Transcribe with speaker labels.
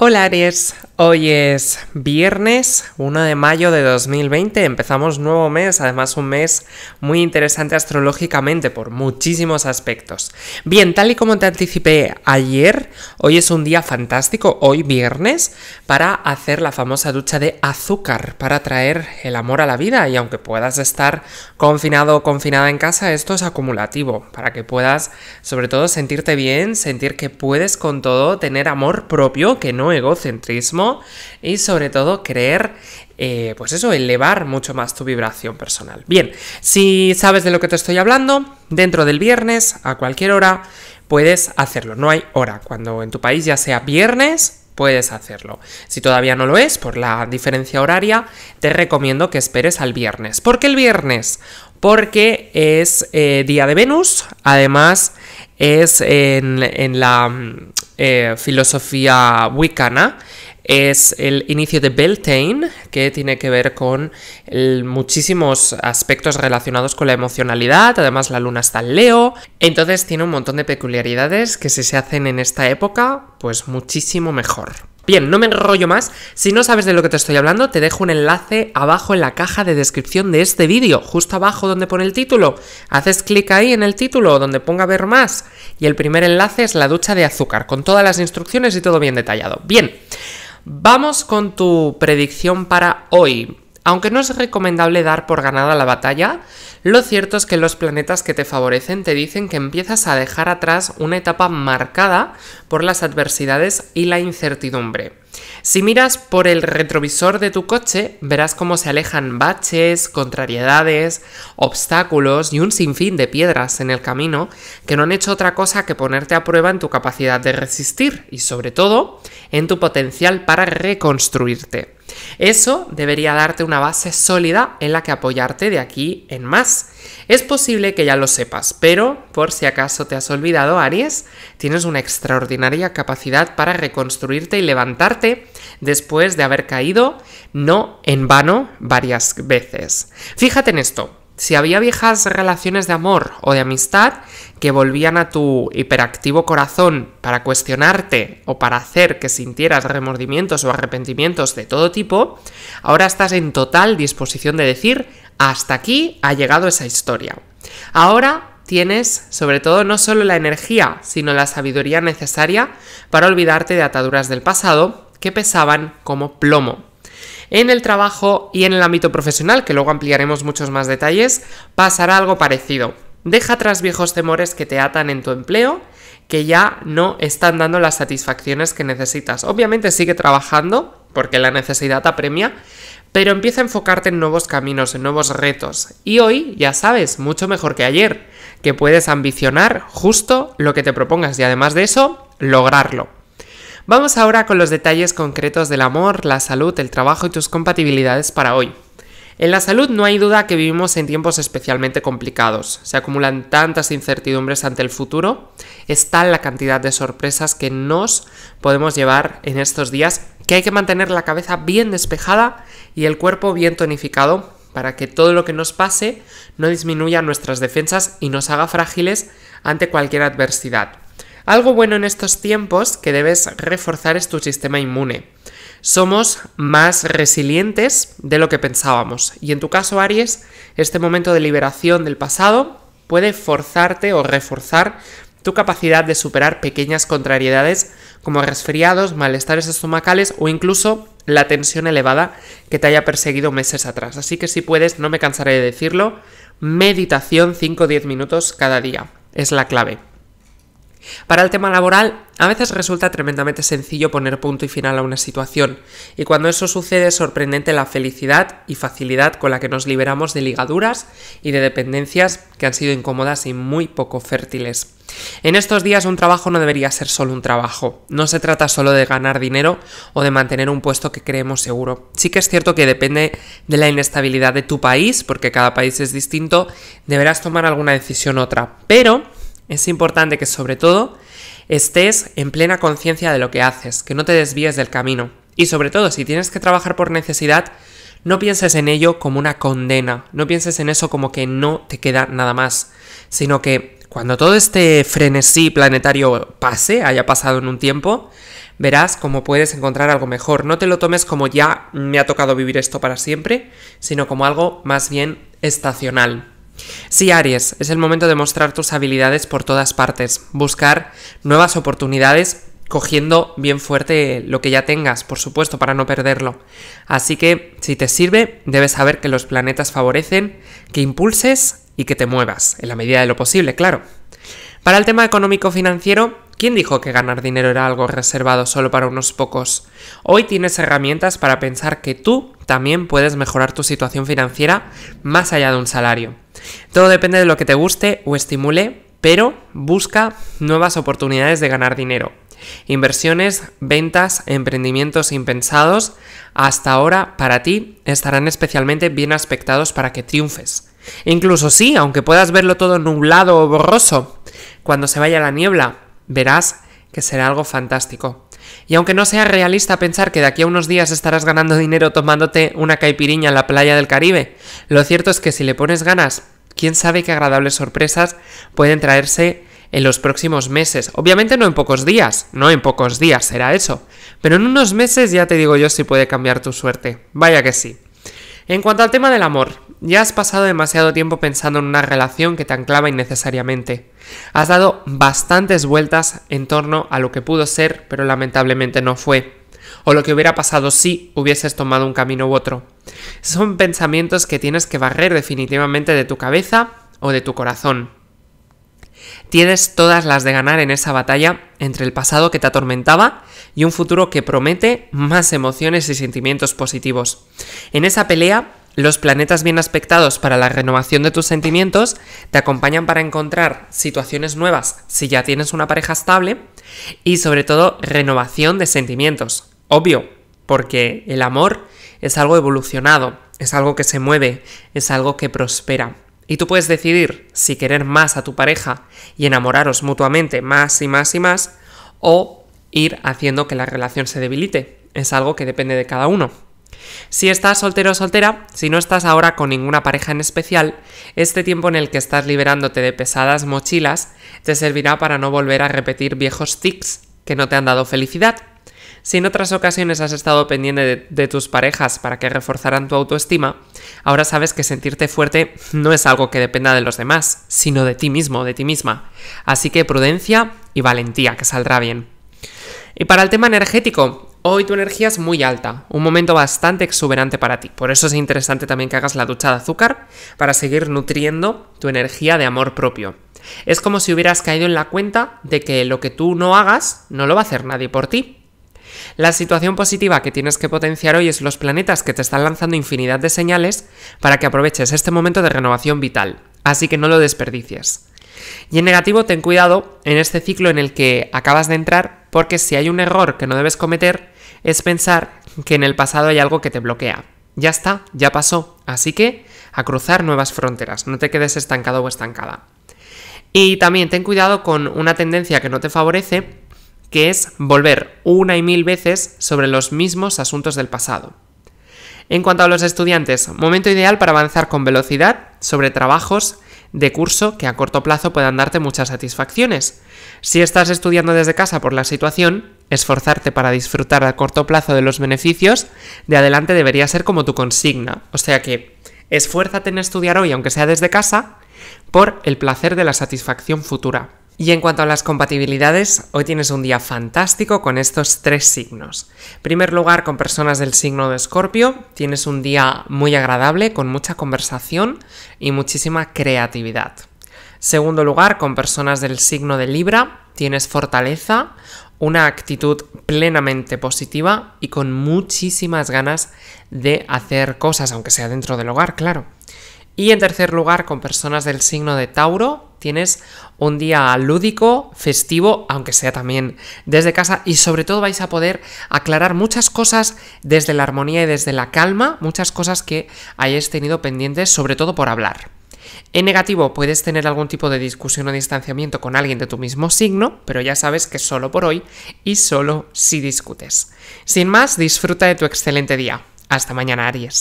Speaker 1: Hola Aries, Hoy es viernes 1 de mayo de 2020, empezamos nuevo mes, además un mes muy interesante astrológicamente por muchísimos aspectos. Bien, tal y como te anticipé ayer, hoy es un día fantástico, hoy viernes, para hacer la famosa ducha de azúcar, para traer el amor a la vida y aunque puedas estar confinado o confinada en casa, esto es acumulativo, para que puedas sobre todo sentirte bien, sentir que puedes con todo, tener amor propio, que no egocentrismo, y sobre todo creer eh, pues eso, elevar mucho más tu vibración personal. Bien, si sabes de lo que te estoy hablando, dentro del viernes, a cualquier hora, puedes hacerlo. No hay hora. Cuando en tu país ya sea viernes, puedes hacerlo. Si todavía no lo es, por la diferencia horaria, te recomiendo que esperes al viernes. ¿Por qué el viernes? Porque es eh, día de Venus, además es en, la mm, eh, filosofía wicana, es el inicio de Beltane, que tiene que ver con muchísimos aspectos relacionados con la emocionalidad, además la luna está en Leo, entonces tiene un montón de peculiaridades que si se hacen en esta época, pues muchísimo mejor. Bien, no me enrollo más. Si no sabes de lo que te estoy hablando, te dejo un enlace abajo en la caja de descripción de este vídeo, justo abajo donde pone el título. Haces clic ahí en el título donde ponga ver más y el primer enlace es la ducha de azúcar, con todas las instrucciones y todo bien detallado. Bien. Vamos con tu predicción para hoy. Aunque no es recomendable dar por ganada la batalla, lo cierto es que los planetas que te favorecen te dicen que empiezas a dejar atrás una etapa marcada por las adversidades y la incertidumbre. Si miras por el retrovisor de tu coche, verás cómo se alejan baches, contrariedades, obstáculos y un sinfín de piedras en el camino que no han hecho otra cosa que ponerte a prueba en tu capacidad de resistir y sobre todo en tu potencial para reconstruirte. Eso debería darte una base sólida en la que apoyarte de aquí en más. Es posible que ya lo sepas, pero por si acaso te has olvidado, Aries, tienes una extraordinaria capacidad para reconstruirte y levantarte después de haber caído, no en vano, varias veces. Fíjate en esto. Si había viejas relaciones de amor o de amistad que volvían a tu hiperactivo corazón para cuestionarte o para hacer que sintieras remordimientos o arrepentimientos de todo tipo, ahora estás en total disposición de decir, hasta aquí ha llegado esa historia. Ahora tienes sobre todo no solo la energía, sino la sabiduría necesaria para olvidarte de ataduras del pasado que pesaban como plomo. En el trabajo y en el ámbito profesional, que luego ampliaremos muchos más detalles, pasará algo parecido. Deja atrás viejos temores que te atan en tu empleo, que ya no están dando las satisfacciones que necesitas. Obviamente sigue trabajando, porque la necesidad apremia, pero empieza a enfocarte en nuevos caminos, en nuevos retos. Y hoy, ya sabes, mucho mejor que ayer, que puedes ambicionar justo lo que te propongas y además de eso, lograrlo. Vamos ahora con los detalles concretos del amor, la salud, el trabajo y tus compatibilidades para hoy. En la salud no hay duda que vivimos en tiempos especialmente complicados. Se acumulan tantas incertidumbres ante el futuro, Está la cantidad de sorpresas que nos podemos llevar en estos días que hay que mantener la cabeza bien despejada y el cuerpo bien tonificado para que todo lo que nos pase no disminuya nuestras defensas y nos haga frágiles ante cualquier adversidad. Algo bueno en estos tiempos que debes reforzar es tu sistema inmune. Somos más resilientes de lo que pensábamos y en tu caso, Aries, este momento de liberación del pasado puede forzarte o reforzar tu capacidad de superar pequeñas contrariedades como resfriados, malestares estomacales o incluso la tensión elevada que te haya perseguido meses atrás. Así que si puedes, no me cansaré de decirlo, meditación 5-10 minutos cada día es la clave. Para el tema laboral, a veces resulta tremendamente sencillo poner punto y final a una situación, y cuando eso sucede es sorprendente la felicidad y facilidad con la que nos liberamos de ligaduras y de dependencias que han sido incómodas y muy poco fértiles. En estos días un trabajo no debería ser solo un trabajo, no se trata solo de ganar dinero o de mantener un puesto que creemos seguro. Sí que es cierto que depende de la inestabilidad de tu país, porque cada país es distinto, deberás tomar alguna decisión otra, pero es importante que sobre todo estés en plena conciencia de lo que haces, que no te desvíes del camino. Y sobre todo, si tienes que trabajar por necesidad, no pienses en ello como una condena, no pienses en eso como que no te queda nada más, sino que cuando todo este frenesí planetario pase, haya pasado en un tiempo, verás cómo puedes encontrar algo mejor. No te lo tomes como ya me ha tocado vivir esto para siempre, sino como algo más bien estacional. Sí, Aries, es el momento de mostrar tus habilidades por todas partes, buscar nuevas oportunidades cogiendo bien fuerte lo que ya tengas, por supuesto, para no perderlo. Así que, si te sirve, debes saber que los planetas favorecen que impulses y que te muevas, en la medida de lo posible, claro. Para el tema económico-financiero, ¿Quién dijo que ganar dinero era algo reservado solo para unos pocos? Hoy tienes herramientas para pensar que tú también puedes mejorar tu situación financiera más allá de un salario. Todo depende de lo que te guste o estimule, pero busca nuevas oportunidades de ganar dinero. Inversiones, ventas, emprendimientos impensados, hasta ahora para ti estarán especialmente bien aspectados para que triunfes. incluso sí, aunque puedas verlo todo nublado o borroso, cuando se vaya la niebla, Verás que será algo fantástico. Y aunque no sea realista pensar que de aquí a unos días estarás ganando dinero tomándote una caipiriña en la playa del Caribe, lo cierto es que si le pones ganas, quién sabe qué agradables sorpresas pueden traerse en los próximos meses. Obviamente no en pocos días, no en pocos días será eso, pero en unos meses ya te digo yo si puede cambiar tu suerte. Vaya que sí. En cuanto al tema del amor, ya has pasado demasiado tiempo pensando en una relación que te anclaba innecesariamente. Has dado bastantes vueltas en torno a lo que pudo ser, pero lamentablemente no fue. O lo que hubiera pasado si hubieses tomado un camino u otro. Son pensamientos que tienes que barrer definitivamente de tu cabeza o de tu corazón. Tienes todas las de ganar en esa batalla entre el pasado que te atormentaba y un futuro que promete más emociones y sentimientos positivos. En esa pelea los planetas bien aspectados para la renovación de tus sentimientos te acompañan para encontrar situaciones nuevas si ya tienes una pareja estable y sobre todo renovación de sentimientos. Obvio, porque el amor es algo evolucionado, es algo que se mueve, es algo que prospera. Y tú puedes decidir si querer más a tu pareja y enamoraros mutuamente más y más y más o ir haciendo que la relación se debilite. Es algo que depende de cada uno. Si estás soltero o soltera, si no estás ahora con ninguna pareja en especial, este tiempo en el que estás liberándote de pesadas mochilas te servirá para no volver a repetir viejos tics que no te han dado felicidad. Si en otras ocasiones has estado pendiente de, tus parejas para que reforzaran tu autoestima, ahora sabes que sentirte fuerte no es algo que dependa de los demás, sino de ti mismo, de ti misma. Así que prudencia y valentía, que saldrá bien. Y para el tema energético, Hoy tu energía es muy alta, un momento bastante exuberante para ti. Por eso es interesante también que hagas la ducha de azúcar para seguir nutriendo tu energía de amor propio. Es como si hubieras caído en la cuenta de que lo que tú no hagas no lo va a hacer nadie por ti. La situación positiva que tienes que potenciar hoy es los planetas que te están lanzando infinidad de señales para que aproveches este momento de renovación vital, así que no lo desperdicies. Y en negativo, ten cuidado en este ciclo en el que acabas de entrar porque si hay un error que no debes cometer es pensar que en el pasado hay algo que te bloquea. Ya está, ya pasó, así que a cruzar nuevas fronteras, no te quedes estancado o estancada. Y también ten cuidado con una tendencia que no te favorece, que es volver una y mil veces sobre los mismos asuntos del pasado. En cuanto a los estudiantes, momento ideal para avanzar con velocidad sobre trabajos de curso que a corto plazo puedan darte muchas satisfacciones. Si estás estudiando desde casa por la situación, esforzarte para disfrutar a corto plazo de los beneficios de adelante debería ser como tu consigna. O sea que esfuérzate en estudiar hoy, aunque sea desde casa, por el placer de la satisfacción futura. Y en cuanto a las compatibilidades, hoy tienes un día fantástico con estos tres signos. primer lugar, con personas del signo de Escorpio, tienes un día muy agradable, con mucha conversación y muchísima creatividad. Segundo lugar, con personas del signo de Libra, tienes fortaleza, una actitud plenamente positiva y con muchísimas ganas de hacer cosas, aunque sea dentro del hogar, claro. Y en tercer lugar, con personas del signo de Tauro, tienes un día lúdico, festivo, aunque sea también desde casa, y sobre todo vais a poder aclarar muchas cosas desde la armonía y desde la calma, muchas cosas que hayáis tenido pendientes, sobre todo por hablar. En negativo, puedes tener algún tipo de discusión o distanciamiento con alguien de tu mismo signo, pero ya sabes que solo por hoy y solo si discutes. Sin más, disfruta de tu excelente día. Hasta mañana, Aries.